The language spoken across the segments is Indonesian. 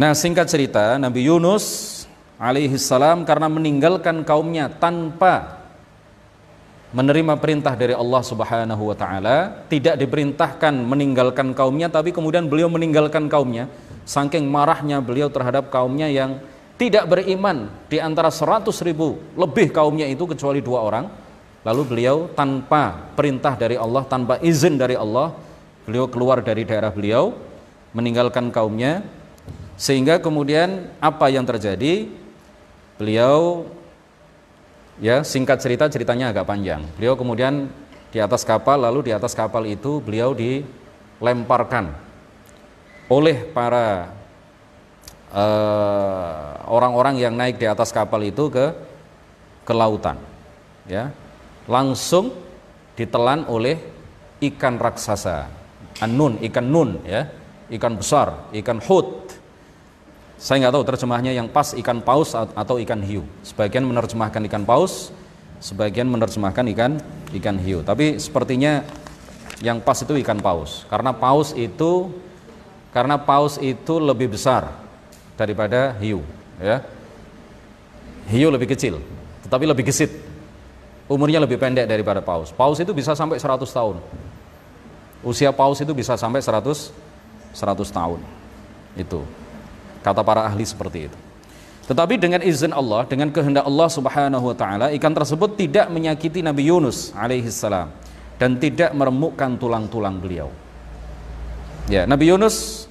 Nah singkat cerita Nabi Yunus alaihi salam karena meninggalkan kaumnya tanpa menerima perintah dari Allah Subhanahu wa taala, tidak diperintahkan meninggalkan kaumnya tapi kemudian beliau meninggalkan kaumnya saking marahnya beliau terhadap kaumnya yang tidak beriman di antara 100 ribu lebih kaumnya itu kecuali dua orang lalu beliau tanpa perintah dari Allah tanpa izin dari Allah beliau keluar dari daerah beliau meninggalkan kaumnya sehingga kemudian apa yang terjadi? Beliau ya singkat cerita ceritanya agak panjang. Beliau kemudian di atas kapal lalu di atas kapal itu beliau dilemparkan oleh para eh, orang-orang uh, yang naik di atas kapal itu ke ke lautan. Ya. Langsung ditelan oleh ikan raksasa. Anun, ikan nun ya, ikan besar, ikan hut saya nggak tahu terjemahnya yang pas ikan paus atau ikan hiu. Sebagian menerjemahkan ikan paus, sebagian menerjemahkan ikan ikan hiu. Tapi sepertinya yang pas itu ikan paus. Karena paus itu karena paus itu lebih besar daripada hiu, ya. Hiu lebih kecil, tetapi lebih gesit. Umurnya lebih pendek daripada paus. Paus itu bisa sampai 100 tahun. Usia paus itu bisa sampai 100 100 tahun. Itu. Kata para ahli seperti itu. Tetapi dengan izin Allah, dengan kehendak Allah Subhanahu wa taala, ikan tersebut tidak menyakiti Nabi Yunus alaihi salam dan tidak meremukkan tulang-tulang beliau. Ya, Nabi Yunus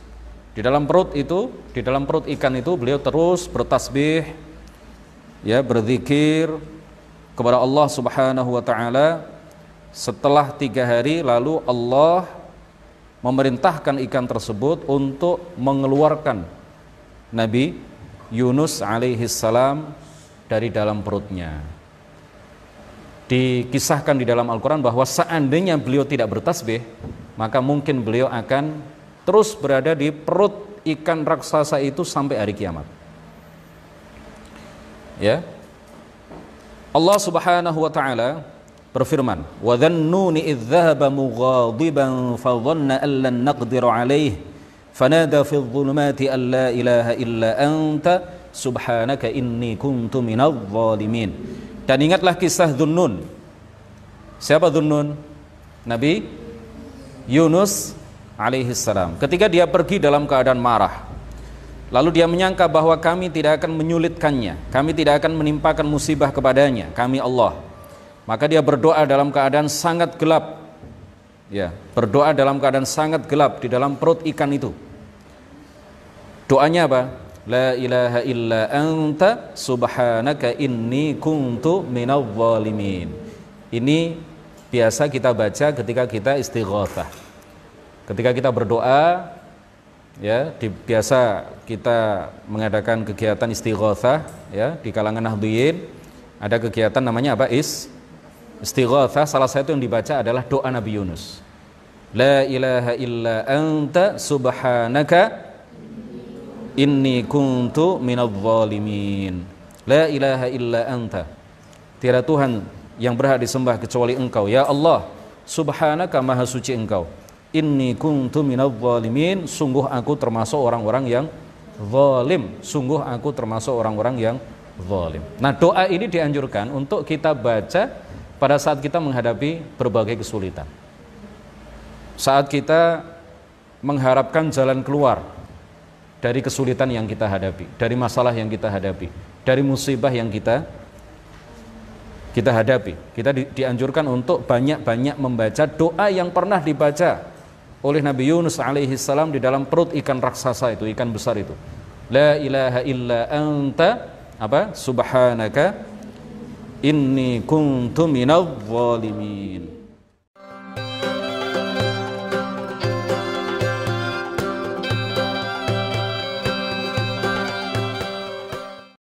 di dalam perut itu, di dalam perut ikan itu beliau terus bertasbih ya berzikir kepada Allah Subhanahu wa taala setelah tiga hari lalu Allah memerintahkan ikan tersebut untuk mengeluarkan Nabi Yunus alaihi salam dari dalam perutnya. Dikisahkan di dalam Al-Quran bahwa seandainya beliau tidak bertasbih, maka mungkin beliau akan terus berada di perut ikan raksasa itu sampai hari kiamat. Ya. Allah Subhanahu wa taala berfirman, "Wa dhannuni idh dhahaba mughadiban fa dhanna an lan naqdiru alaihi فنادى في الظلمات أن لا إله إلا أنت سبحانك إني كنت من الظالمين dan ingatlah kisah Dhunnun siapa Dhunnun? Nabi Yunus alaihi salam ketika dia pergi dalam keadaan marah Lalu dia menyangka bahwa kami tidak akan menyulitkannya, kami tidak akan menimpakan musibah kepadanya, kami Allah. Maka dia berdoa dalam keadaan sangat gelap. Ya, berdoa dalam keadaan sangat gelap di dalam perut ikan itu. Doanya apa? La ilaha illa anta subhanaka inni kuntu minal zalimin. Ini biasa kita baca ketika kita istighatsah. Ketika kita berdoa ya, di, biasa kita mengadakan kegiatan istighatsah ya di kalangan nahdliyin ada kegiatan namanya apa? Is istighatsah salah satu yang dibaca adalah doa Nabi Yunus. La ilaha illa anta subhanaka inni kuntu minadh zalimin la ilaha illa anta tiada tuhan yang berhak disembah kecuali engkau ya Allah subhanaka maha suci engkau inni kuntu minadh zalimin sungguh aku termasuk orang-orang yang zalim sungguh aku termasuk orang-orang yang zalim nah doa ini dianjurkan untuk kita baca pada saat kita menghadapi berbagai kesulitan saat kita mengharapkan jalan keluar dari kesulitan yang kita hadapi, dari masalah yang kita hadapi, dari musibah yang kita kita hadapi. Kita di, dianjurkan untuk banyak-banyak membaca doa yang pernah dibaca oleh Nabi Yunus alaihi salam di dalam perut ikan raksasa itu, ikan besar itu. La ilaha illa anta apa? Subhanaka inni kuntu minadh zalimin.